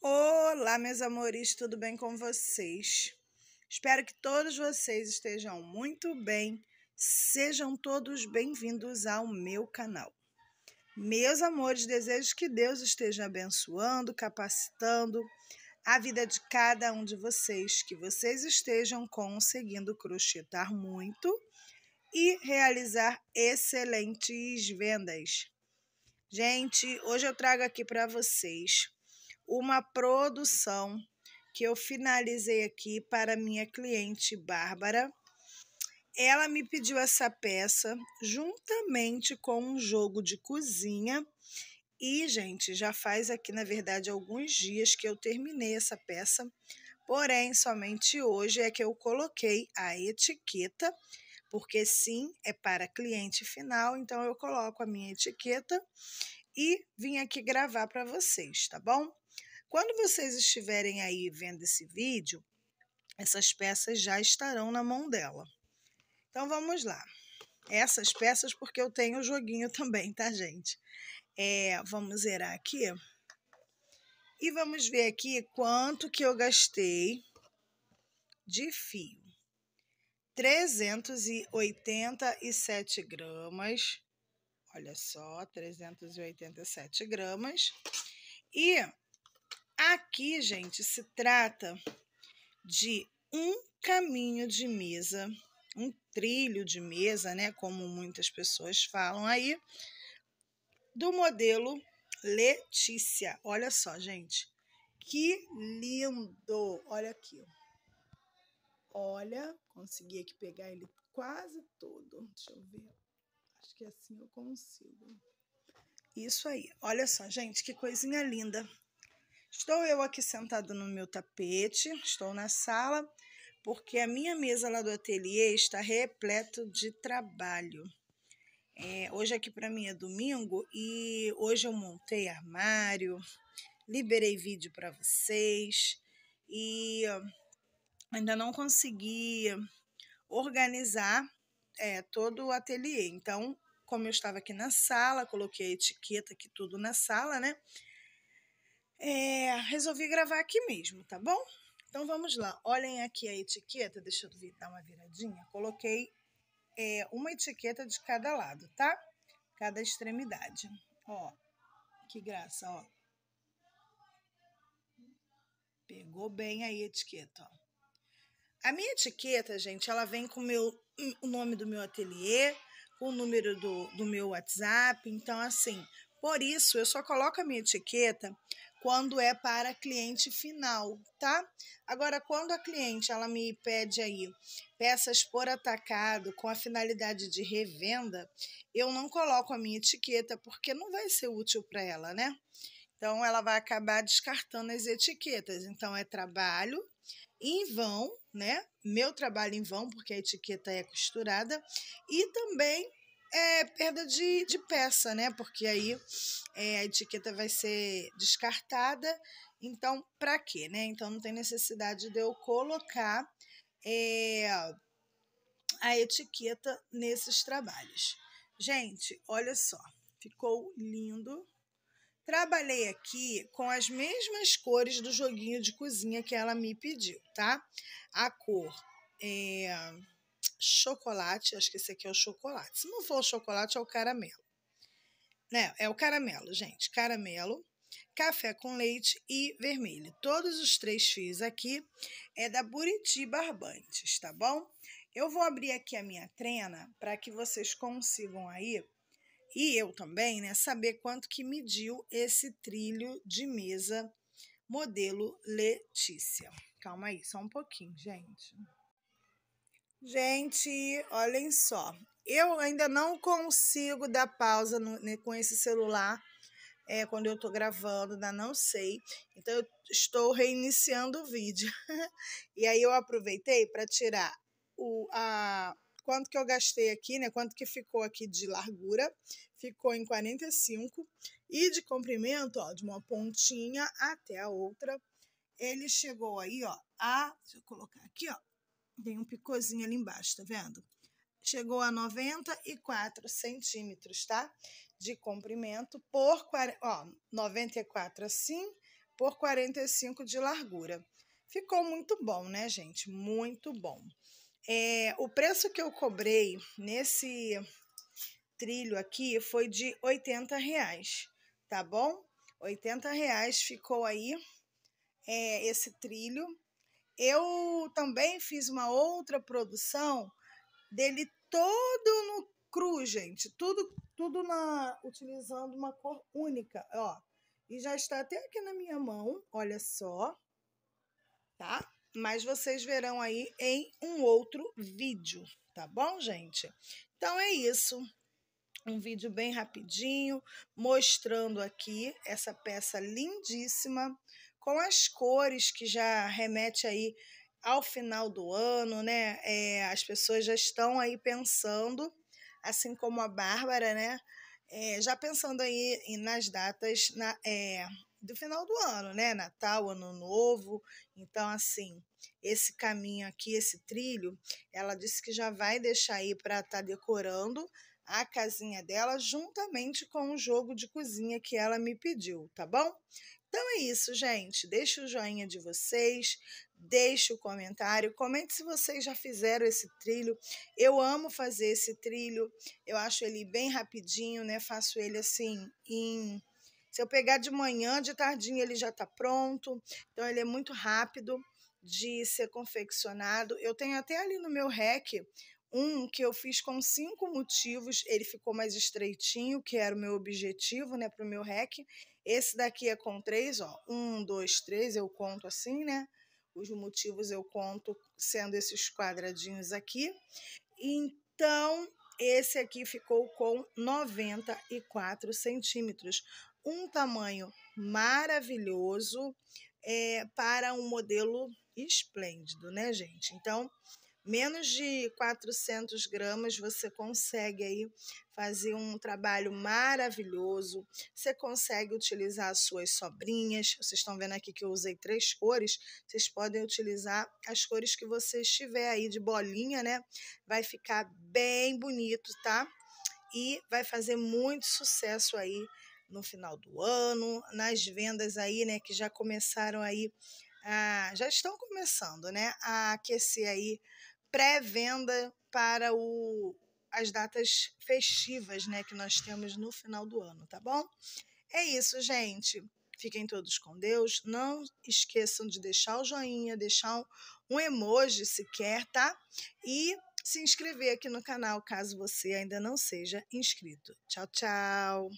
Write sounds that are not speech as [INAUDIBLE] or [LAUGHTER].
Olá, meus amores, tudo bem com vocês? Espero que todos vocês estejam muito bem. Sejam todos bem-vindos ao meu canal. Meus amores, desejo que Deus esteja abençoando, capacitando a vida de cada um de vocês, que vocês estejam conseguindo crochetar muito e realizar excelentes vendas. Gente, hoje eu trago aqui para vocês uma produção que eu finalizei aqui para minha cliente Bárbara ela me pediu essa peça juntamente com um jogo de cozinha. E, gente, já faz aqui, na verdade, alguns dias que eu terminei essa peça. Porém, somente hoje é que eu coloquei a etiqueta, porque sim, é para cliente final, então eu coloco a minha etiqueta e vim aqui gravar para vocês, tá bom? Quando vocês estiverem aí vendo esse vídeo, essas peças já estarão na mão dela. Então vamos lá. Essas peças, porque eu tenho o joguinho também, tá, gente? É, vamos zerar aqui. E vamos ver aqui quanto que eu gastei de fio. 387 gramas. Olha só, 387 gramas. E aqui, gente, se trata de um caminho de mesa um trilho de mesa, né, como muitas pessoas falam aí, do modelo Letícia. Olha só, gente, que lindo! Olha aqui. Olha, consegui aqui pegar ele quase todo. Deixa eu ver. Acho que é assim eu consigo. Isso aí. Olha só, gente, que coisinha linda. Estou eu aqui sentado no meu tapete, estou na sala porque a minha mesa lá do ateliê está repleto de trabalho. É, hoje aqui para mim é domingo e hoje eu montei armário, liberei vídeo para vocês e ainda não consegui organizar é, todo o ateliê. Então, como eu estava aqui na sala, coloquei a etiqueta aqui tudo na sala, né? É, resolvi gravar aqui mesmo, tá bom? Então vamos lá, olhem aqui a etiqueta, deixa eu dar uma viradinha. Coloquei é, uma etiqueta de cada lado, tá? Cada extremidade. Ó, que graça, ó. Pegou bem aí a etiqueta, ó. A minha etiqueta, gente, ela vem com meu, o nome do meu ateliê, com o número do, do meu WhatsApp. Então, assim, por isso eu só coloco a minha etiqueta quando é para cliente final, tá? Agora, quando a cliente ela me pede aí peças por atacado com a finalidade de revenda, eu não coloco a minha etiqueta porque não vai ser útil para ela, né? Então, ela vai acabar descartando as etiquetas. Então, é trabalho em vão, né? Meu trabalho em vão, porque a etiqueta é costurada, e também é perda de, de peça, né? Porque aí é, a etiqueta vai ser descartada. Então, para quê, né? Então, não tem necessidade de eu colocar é, a etiqueta nesses trabalhos. Gente, olha só, ficou lindo. Trabalhei aqui com as mesmas cores do joguinho de cozinha que ela me pediu, tá? A cor é, chocolate. Acho que esse aqui é o chocolate. Se não for o chocolate, é o caramelo. Né? É o caramelo, gente. Caramelo, café com leite e vermelho. Todos os três fios aqui é da Buriti Barbantes, tá bom? Eu vou abrir aqui a minha trena para que vocês consigam aí, e eu também, né, saber quanto que mediu esse trilho de mesa modelo Letícia. Calma aí, só um pouquinho, gente. Gente, olhem só. Eu ainda não consigo dar pausa no, com esse celular é, quando eu estou gravando, ainda não sei. Então, eu estou reiniciando o vídeo. [LAUGHS] e aí, eu aproveitei para tirar o, a, quanto que eu gastei aqui, né? Quanto que ficou aqui de largura. Ficou em 45. E de comprimento, ó, de uma pontinha até a outra, ele chegou aí, ó, a... Deixa eu colocar aqui, ó. Tem um picôzinho ali embaixo, tá vendo? Chegou a 94 centímetros, tá? De comprimento por ó, 94 assim por 45 de largura. Ficou muito bom, né, gente? Muito bom. É, o preço que eu cobrei nesse trilho aqui foi de 80 reais, tá bom? 80 reais ficou aí é, esse trilho eu também fiz uma outra produção dele todo no cru, gente, tudo tudo na utilizando uma cor única, ó. E já está até aqui na minha mão, olha só. Tá? Mas vocês verão aí em um outro vídeo, tá bom, gente? Então é isso. Um vídeo bem rapidinho, mostrando aqui essa peça lindíssima com as cores que já remete aí ao final do ano, né? É, as pessoas já estão aí pensando, assim como a Bárbara, né? É, já pensando aí nas datas na, é, do final do ano, né? Natal, Ano Novo. Então, assim, esse caminho aqui, esse trilho, ela disse que já vai deixar aí para estar tá decorando a casinha dela juntamente com o jogo de cozinha que ela me pediu, tá bom? Então é isso, gente. Deixe o joinha de vocês, deixe o comentário, comente se vocês já fizeram esse trilho. Eu amo fazer esse trilho, eu acho ele bem rapidinho, né? Faço ele assim em. Se eu pegar de manhã, de tardinha ele já está pronto, então ele é muito rápido de ser confeccionado. Eu tenho até ali no meu rec um que eu fiz com cinco motivos, ele ficou mais estreitinho, que era o meu objetivo, né, para o meu rec. Esse daqui é com três, ó. Um, dois, três, eu conto assim, né? Os motivos eu conto sendo esses quadradinhos aqui. Então, esse aqui ficou com 94 centímetros. Um tamanho maravilhoso é, para um modelo esplêndido, né, gente? Então, menos de 400 gramas, você consegue aí fazer um trabalho maravilhoso. Você consegue utilizar as suas sobrinhas. Vocês estão vendo aqui que eu usei três cores. Vocês podem utilizar as cores que você estiver aí de bolinha, né? Vai ficar bem bonito, tá? E vai fazer muito sucesso aí no final do ano, nas vendas aí, né, que já começaram aí, a, já estão começando, né, a aquecer aí pré-venda para o, as datas festivas né, que nós temos no final do ano, tá bom? É isso, gente. Fiquem todos com Deus. Não esqueçam de deixar o joinha, deixar um emoji sequer, tá? E se inscrever aqui no canal caso você ainda não seja inscrito. Tchau, tchau!